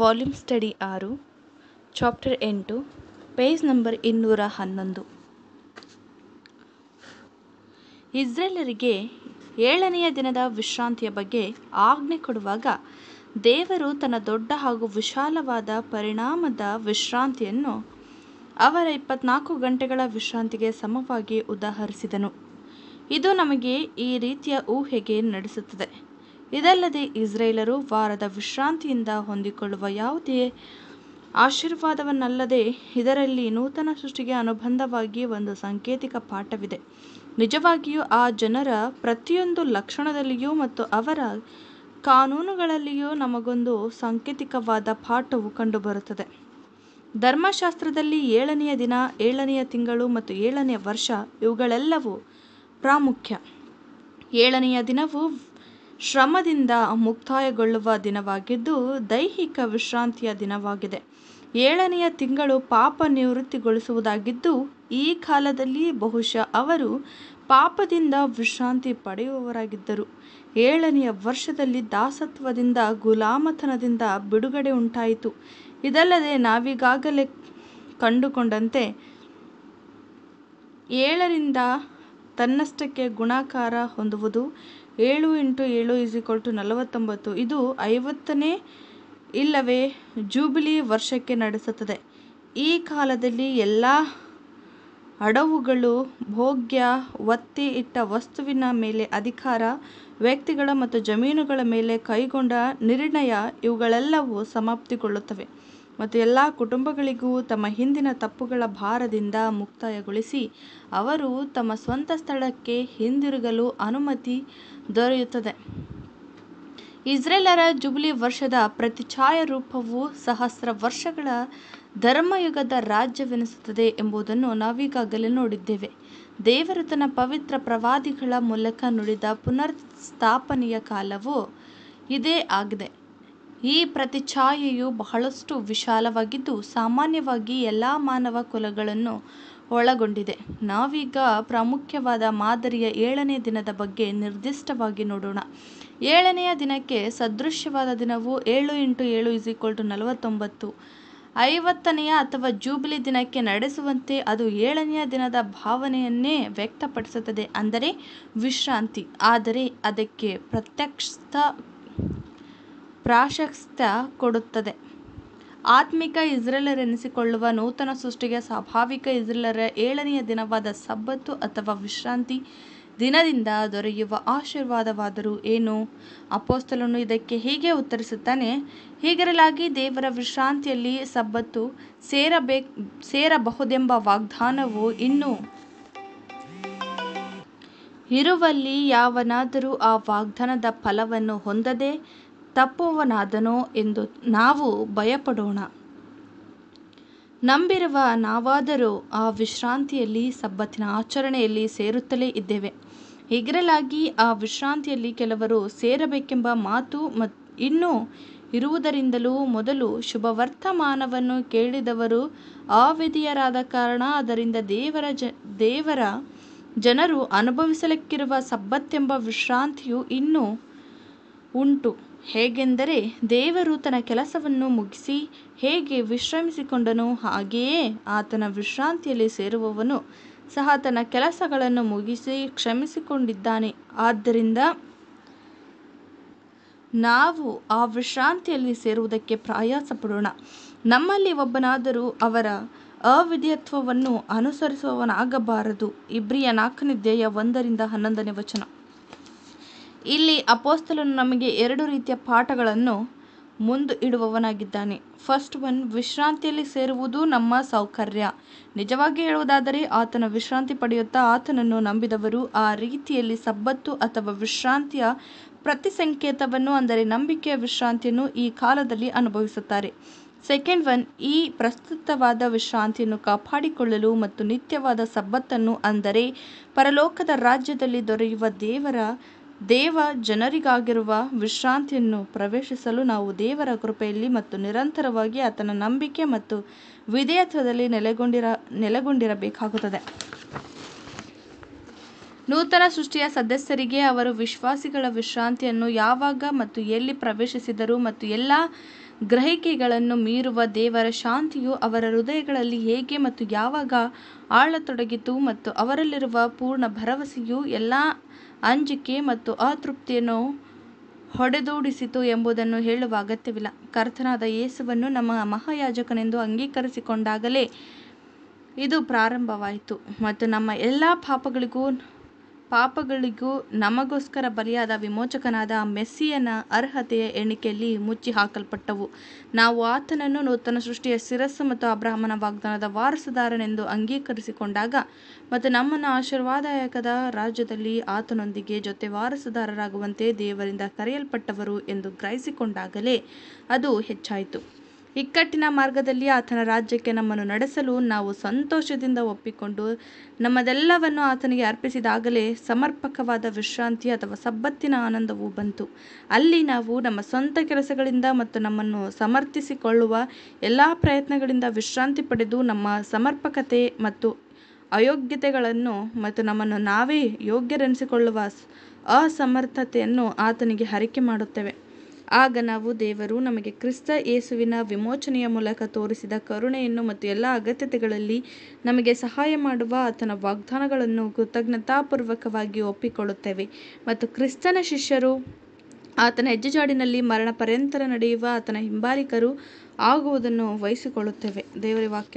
Volume study ಆರು chapter ಎಂಟು page number ಇನ್ನೂರ ಹನ್ನೊಂದು ಇಸ್ರೇಲರಿಗೆ ಏಳನೆಯ ದಿನದ ವಿಶ್ರಾಂತಿಯ ಬಗ್ಗೆ ಆಜ್ಞೆ ಕೊಡುವಾಗ ದೇವರು ತನ್ನ ದೊಡ್ಡ ಹಾಗೂ ವಿಶಾಲವಾದ ಪರಿಣಾಮದ ವಿಶ್ರಾಂತಿಯನ್ನು ಅವರ ಇಪ್ಪತ್ನಾಲ್ಕು ಗಂಟೆಗಳ ವಿಶ್ರಾಂತಿಗೆ ಸಮವಾಗಿ ಉದಾಹರಿಸಿದನು ಇದು ನಮಗೆ ಈ ರೀತಿಯ ಊಹೆಗೆ ನಡೆಸುತ್ತದೆ ಇದಲ್ಲದೆ ಇಸ್ರೇಲರು ವಾರದ ವಿಶ್ರಾಂತಿಯಿಂದ ಹೊಂದಿಕೊಳ್ಳುವ ಯಾವುದೇ ಆಶೀರ್ವಾದವನ್ನಲ್ಲದೆ ಇದರಲ್ಲಿ ನೂತನ ಸೃಷ್ಟಿಗೆ ಅನುಬಂಧವಾಗಿ ಒಂದು ಸಾಂಕೇತಿಕ ಪಾಠವಿದೆ ನಿಜವಾಗಿಯೂ ಆ ಜನರ ಪ್ರತಿಯೊಂದು ಲಕ್ಷಣದಲ್ಲಿಯೂ ಮತ್ತು ಅವರ ಕಾನೂನುಗಳಲ್ಲಿಯೂ ನಮಗೊಂದು ಸಾಂಕೇತಿಕವಾದ ಪಾಠವು ಕಂಡುಬರುತ್ತದೆ ಧರ್ಮಶಾಸ್ತ್ರದಲ್ಲಿ ಏಳನೆಯ ದಿನ ಏಳನೆಯ ತಿಂಗಳು ಮತ್ತು ಏಳನೆಯ ವರ್ಷ ಇವುಗಳೆಲ್ಲವೂ ಪ್ರಾಮುಖ್ಯ ಏಳನೆಯ ದಿನವು ಶ್ರಮದಿಂದ ಮುಕ್ತಾಯಗೊಳ್ಳುವ ದಿನವಾಗಿದ್ದು ದೈಹಿಕ ವಿಶ್ರಾಂತಿಯ ದಿನವಾಗಿದೆ ಏಳನೆಯ ತಿಂಗಳು ಪಾಪ ನಿವೃತ್ತಿಗೊಳಿಸುವುದಾಗಿದ್ದು ಈ ಕಾಲದಲ್ಲಿ ಬಹುಶಃ ಅವರು ಪಾಪದಿಂದ ವಿಶ್ರಾಂತಿ ಪಡೆಯುವವರಾಗಿದ್ದರು ಏಳನೆಯ ವರ್ಷದಲ್ಲಿ ದಾಸತ್ವದಿಂದ ಗುಲಾಮತನದಿಂದ ಬಿಡುಗಡೆ ಉಂಟಾಯಿತು ಇದಲ್ಲದೆ ನಾವೀಗಾಗಲೇ ಕಂಡುಕೊಂಡಂತೆ ಏಳರಿಂದ ತನ್ನಷ್ಟಕ್ಕೆ ಗುಣಾಕಾರ ಹೊಂದುವುದು ಏಳು ಇಂಟು ಏಳು ಈಸ್ ಈಕ್ವಲ್ ಟು ನಲವತ್ತೊಂಬತ್ತು ಇದು ಐವತ್ತನೇ ಇಲ್ಲವೇ ಜೂಬಿಲಿ ವರ್ಷಕ್ಕೆ ನಡೆಸುತ್ತದೆ ಈ ಕಾಲದಲ್ಲಿ ಎಲ್ಲ ಅಡವುಗಳು ಭೋಗ್ಯ ಒತ್ತಿ ಇಟ್ಟ ವಸ್ತುವಿನ ಮೇಲೆ ಅಧಿಕಾರ ವ್ಯಕ್ತಿಗಳ ಮತ್ತು ಜಮೀನುಗಳ ಮೇಲೆ ಕೈಗೊಂಡ ನಿರ್ಣಯ ಇವುಗಳೆಲ್ಲವೂ ಸಮಾಪ್ತಿಗೊಳ್ಳುತ್ತವೆ ಮತ್ತು ಎಲ್ಲ ಕುಟುಂಬಗಳಿಗೂ ತಮ್ಮ ಹಿಂದಿನ ತಪ್ಪುಗಳ ಭಾರದಿಂದ ಮುಕ್ತಾಯಗೊಳಿಸಿ ಅವರು ತಮ್ಮ ಸ್ವಂತ ಸ್ಥಳಕ್ಕೆ ಹಿಂದಿರುಗಲು ಅನುಮತಿ ದೊರೆಯುತ್ತದೆ. ಇಸ್ರೇಲರ ಜುಬ್ಲಿ ವರ್ಷದ ಪ್ರತಿ ರೂಪವು ಸಹಸ್ರ ವರ್ಷಗಳ ಧರ್ಮಯುಗದ ರಾಜ್ಯವೆನಿಸುತ್ತದೆ ಎಂಬುದನ್ನು ನಾವೀಗಾಗಲೇ ನೋಡಿದ್ದೇವೆ. ದೇವರು ತನ್ನ ಪವಿತ್ರ ಪ್ರವಾದಿಗಳ ಮೂಲಕ ನುಡಿದ ಸ್ಥಾಪನೆಯ ಕಾಲವು ಇದೇ ಆಗಿದೆ. ಈ ಪ್ರತಿಛಾಯೆಯು ಬಹಳಷ್ಟು ವಿಶಾಲವಾಗಿದ್ದು ಸಾಮಾನ್ಯವಾಗಿ ಎಲ್ಲ ಮಾನವ ಕುಲಗಳನ್ನು ಒಳಗೊಂಡಿದೆ. ನಾವೀಗ ಪ್ರಾಮುಖ್ಯವಾದ ಮಾದರಿಯ ಏಳನೇ ದಿನದ ಬಗ್ಗೆ ನಿರ್ದಿಷ್ಟವಾಗಿ ನೋಡೋಣ. ಏಳನೆಯ ದಿನಕ್ಕೆ ಸದೃಶ್ಯವಾದ ದಿನವು ಏಳು ಇಂಟು ಏಳು ನಲವತ್ತೊಂಬತ್ತು. ಐವತ್ತನೆಯ ಅಥವಾ ಜೂಬಿಲಿ ದಿನಕ್ಕೆ ನಡೆಸುವಂತೆ ಅದು ಏಳನೆಯ ದಿನದ ಭಾವನೆಯನ್ನೇ ವ್ಯಕ್ತಪಡಿಸುತ್ತದೆ ಅಂದರೆ ವಿಶ್ರಾಂತಿ. ಆದರೆ ಅದಕ್ಕೆ ಪ್ರತ್ಯಕ್ಷ ಪ್ರಾಶಸ್ತ್ಯ ಕೊಡುತ್ತದೆ. ಆತ್ಮಿಕ ಇಸ್ರೇಲರೆನಿಸಿಕೊಳ್ಳುವ ನೂತನ ಸೃಷ್ಟಿಗೆ ಸ್ವಾಭಾವಿಕ ಇಸ್ರೇಲರ ಏಳನೆಯ ದಿನವಾದ ಸಬ್ಬತ್ತು ಅಥವಾ ವಿಶ್ರಾಂತಿ ದಿನದಿಂದ ದೊರೆಯುವ ಆಶೀರ್ವಾದವಾದರೂ ಏನು? ಅಪೊಸ್ತಲನು ಇದಕ್ಕೆ ಹೀಗೆ ಉತ್ತರಿಸುತ್ತಾನೆ, ಹೀಗಿರಲಾಗಿ ದೇವರ ವಿಶ್ರಾಂತಿಯಲ್ಲಿ ಸಬ್ಬತ್ತು ಸೇರಬೇಕು ಸೇರಬಹುದೆಂಬ ವಾಗ್ದಾನವು ಇನ್ನೂ ಇರುವಲ್ಲಿ ಯಾವನಾದರೂ ಆ ವಾಗ್ದಾನದ ಫಲವನ್ನು ಹೊಂದದೆ ತಪ್ಪುವನಾದನೋ ಎಂದು ನಾವು ಭಯಪಡೋಣ. ನಂಬಿರುವ ನಾವಾದರೂ ಆ ವಿಶ್ರಾಂತಿಯಲ್ಲಿ ಸಬ್ಬತ್ತಿನ ಆಚರಣೆಯಲ್ಲಿ ಸೇರುತ್ತಲೇ ಇದ್ದೇವೆ. ಹೀಗಿರಲಾಗಿ ಆ ವಿಶ್ರಾಂತಿಯಲ್ಲಿ ಕೆಲವರು ಸೇರಬೇಕೆಂಬ ಮಾತು ಇನ್ನೂ ಇರುವುದರಿಂದಲೂ ಮೊದಲು ಶುಭವರ್ತಮಾನವನ್ನು ಕೇಳಿದವರು ಆ ವಿಧಿಯರಾದ ಕಾರಣ ಅದರಿಂದ ದೇವರ ದೇವರ ಜ ಜನರು ಅನುಭವಿಸಲಿಕ್ಕಿರುವ ಸಬ್ಬತ್ತೆಂಬ ವಿಶ್ರಾಂತಿಯು ಇನ್ನೂ ಉಂಟು. ಹೇಗೆಂದರೆ ದೇವರು ತನ್ನ ಕೆಲಸವನ್ನು ಮುಗಿಸಿ ಹೇಗೆ ವಿಶ್ರಮಿಸಿಕೊಂಡನೋ ಹಾಗೆಯೇ ಆತನ ವಿಶ್ರಾಂತಿಯಲ್ಲಿ ಸೇರುವವನು ಸಹ ತನ್ನ ಕೆಲಸಗಳನ್ನು ಮುಗಿಸಿ ಕ್ಷಮಿಸಿಕೊಂಡಿದ್ದಾನೆ ಆದ್ದರಿಂದ ನಾವು ಆ ವಿಶ್ರಾಂತಿಯಲ್ಲಿ ಸೇರುವುದಕ್ಕೆ ಪಡೋಣ ನಮ್ಮಲ್ಲಿ ಒಬ್ಬನಾದರೂ ಅವರ ಅವಿಧ್ಯತ್ವವನ್ನು ಅನುಸರಿಸುವವನಾಗಬಾರದು ಇಬ್ರಿಯ ನಾಲ್ಕನೇ ಅಧ್ಯಾಯ ಒಂದರಿಂದ ಹನ್ನೊಂದನೇ ವಚನ ಇಲ್ಲಿ ಅಪೋಸ್ತಲನು ನಮಗೆ ಎರಡು ರೀತಿಯ ಪಾಠಗಳನ್ನು ಮುಂದು ಇಡುವವನಾಗಿದ್ದಾನೆ. ಫಸ್ಟ್ ಒನ್, ವಿಶ್ರಾಂತಿಯಲ್ಲಿ ಸೇರುವುದು ನಮ್ಮ ಸೌಕರ್ಯ. ನಿಜವಾಗಿ ಹೇಳುವುದಾದರೆ, ಆತನ ವಿಶ್ರಾಂತಿ ಪಡೆಯುತ್ತಾ ಆತನನ್ನು ನಂಬಿದವರು ಆ ರೀತಿಯಲ್ಲಿ ಸಬ್ಬತ್ತು ಅಥವಾ ವಿಶ್ರಾಂತಿಯ ಪ್ರತಿಸಂಕೇತವನ್ನು ಅಂದರೆ ನಂಬಿಕೆಯ ವಿಶ್ರಾಂತಿಯನ್ನು ಈ ಕಾಲದಲ್ಲಿ ಅನುಭವಿಸುತ್ತಾರೆ. ಸೆಕೆಂಡ್ ಒನ್, ಈ ಪ್ರಸ್ತುತವಾದ ವಿಶ್ರಾಂತಿಯನ್ನು ಕಾಪಾಡಿಕೊಳ್ಳಲು ಮತ್ತು ನಿತ್ಯವಾದ ಸಬ್ಬತ್ತನ್ನು ಅಂದರೆ ಪರಲೋಕದ ರಾಜ್ಯದಲ್ಲಿ ದೊರೆಯುವ ದೇವರ ದೇವ ಜನರಿಗಾಗಿರುವ ವಿಶ್ರಾಂತಿಯನ್ನು ಪ್ರವೇಶಿಸಲು ನಾವು ದೇವರ ಕೃಪೆಯಲ್ಲಿ ಮತ್ತು ನಿರಂತರವಾಗಿ ಆತನ ನಂಬಿಕೆ ಮತ್ತು ವಿಧೇಯತ್ವದಲ್ಲಿ ನೆಲೆಗೊಂಡಿರ ನೆಲೆಗೊಂಡಿರಬೇಕಾಗುತ್ತದೆ. ನೂತನ ಸೃಷ್ಟಿಯ ಸದಸ್ಯರಿಗೆ ಅವರು ವಿಶ್ವಾಸಿಗಳ ವಿಶ್ರಾಂತಿಯನ್ನು ಯಾವಾಗ ಮತ್ತು ಎಲ್ಲಿ ಪ್ರವೇಶಿಸಿದರು ಮತ್ತು ಎಲ್ಲ ಗ್ರಹಿಕೆಗಳನ್ನು ಮೀರುವ ದೇವರ ಶಾಂತಿಯು ಅವರ ಹೃದಯಗಳಲ್ಲಿ ಹೇಗೆ ಮತ್ತು ಯಾವಾಗ ಆಳತೊಡಗಿತು ಮತ್ತು ಅವರಲ್ಲಿರುವ ಪೂರ್ಣ ಭರವಸೆಯು ಎಲ್ಲ ಅಂಜಿಕೆ ಮತ್ತು ಅತೃಪ್ತಿಯನ್ನು ಹೊಡೆದೋಡಿಸಿತು ಎಂಬುದನ್ನು ಹೇಳುವ ಅಗತ್ಯವಿಲ್ಲ. ಕರ್ತನಾದ ಯೇಸುವನ್ನು ನಮ್ಮ ಮಹಾಯಾಜಕನೆಂದು ಅಂಗೀಕರಿಸಿಕೊಂಡಾಗಲೇ ಇದು ಪ್ರಾರಂಭವಾಯಿತು ಮತ್ತು ನಮ್ಮ ಎಲ್ಲಾ ಪಾಪಗಳಿಗೂ ಪಾಪಗಳಿಗೂ ನಮಗೋಸ್ಕರ ಬಲಿಯಾದ ವಿಮೋಚಕನಾದ ಮೆಸ್ಸಿಯನ ಅರ್ಹತೆಯ ಎಣಿಕೆಯಲ್ಲಿ ಮುಚ್ಚಿ ಹಾಕಲ್ಪಟ್ಟವು. ನಾವು ಆತನನ್ನು ನೂತನ ಸೃಷ್ಟಿಯ ಶಿರಸ್ಸು ಮತ್ತು ಅಬ್ರಾಹ್ಮನ ವಾಗ್ದಾನದ ವಾರಸುದಾರನೆಂದು ಅಂಗೀಕರಿಸಿಕೊಂಡಾಗ ಮತ್ತು ನಮ್ಮನ್ನು ಆಶೀರ್ವಾದದಾಯಕದ ರಾಜ್ಯದಲ್ಲಿ ಆತನೊಂದಿಗೆ ಜೊತೆ ವಾರಸುದಾರರಾಗುವಂತೆ ದೇವರಿಂದ ಕರೆಯಲ್ಪಟ್ಟವರು ಎಂದು ಗ್ರಹಿಸಿಕೊಂಡಾಗಲೇ ಅದು ಹೆಚ್ಚಾಯಿತು. ಇಕ್ಕಟ್ಟಿನ ಮಾರ್ಗದಲ್ಲಿ ಆತನ ರಾಜ್ಯಕ್ಕೆ ನಮ್ಮನ್ನು ನಡೆಸಲು ನಾವು ಸಂತೋಷದಿಂದ ಒಪ್ಪಿಕೊಂಡು ನಮ್ಮದೆಲ್ಲವನ್ನು ಆತನಿಗೆ ಅರ್ಪಿಸಿದಾಗಲೇ ಸಮರ್ಪಕವಾದ ವಿಶ್ರಾಂತಿ ಅಥವಾ ಸಬ್ಬತ್ತಿನ ಆನಂದವು ಬಂತು ಅಲ್ಲಿ ನಾವು ನಮ್ಮ ಸ್ವಂತ ಕೆಲಸಗಳಿಂದ ಮತ್ತು ನಮ್ಮನ್ನು ಸಮರ್ಥಿಸಿಕೊಳ್ಳುವ ಎಲ್ಲ ಪ್ರಯತ್ನಗಳಿಂದ ವಿಶ್ರಾಂತಿ ಪಡೆದು ನಮ್ಮ ಸಮರ್ಪಕತೆ ಮತ್ತು ಅಯೋಗ್ಯತೆಗಳನ್ನು ಮತ್ತು ನಮ್ಮನ್ನು ನಾವೇ ಯೋಗ್ಯರೆನಿಸಿಕೊಳ್ಳುವ ಅಸಮರ್ಥತೆಯನ್ನು ಆತನಿಗೆ ಹರಿಕೆ ಮಾಡುತ್ತೇವೆ ಆಗ ನಾವು ದೇವರು ನಮಗೆ ಕ್ರಿಸ್ತ ಯೇಸುವಿನ ವಿಮೋಚನೆಯ ಮೂಲಕ ತೋರಿಸಿದ ಕರುಣೆಯನ್ನು ಮತ್ತು ಎಲ್ಲ ಅಗತ್ಯತೆಗಳಲ್ಲಿ ನಮಗೆ ಸಹಾಯ ಮಾಡುವ ಆತನ ವಾಗ್ದಾನಗಳನ್ನು ಕೃತಜ್ಞತಾಪೂರ್ವಕವಾಗಿ ಒಪ್ಪಿಕೊಳ್ಳುತ್ತೇವೆ ಮತ್ತು ಕ್ರಿಸ್ತನ ಶಿಷ್ಯರು ಆತನ ಹೆಜ್ಜೆಜಾಡಿನಲ್ಲಿ ಮರಣ ಪರ್ಯಂತರ ನಡೆಯುವ ಆತನ ಹಿಂಬಾಲಿಕರು ಆಗುವುದನ್ನು ವಹಿಸಿಕೊಳ್ಳುತ್ತೇವೆ ದೇವರ ವಾಕ್ಯ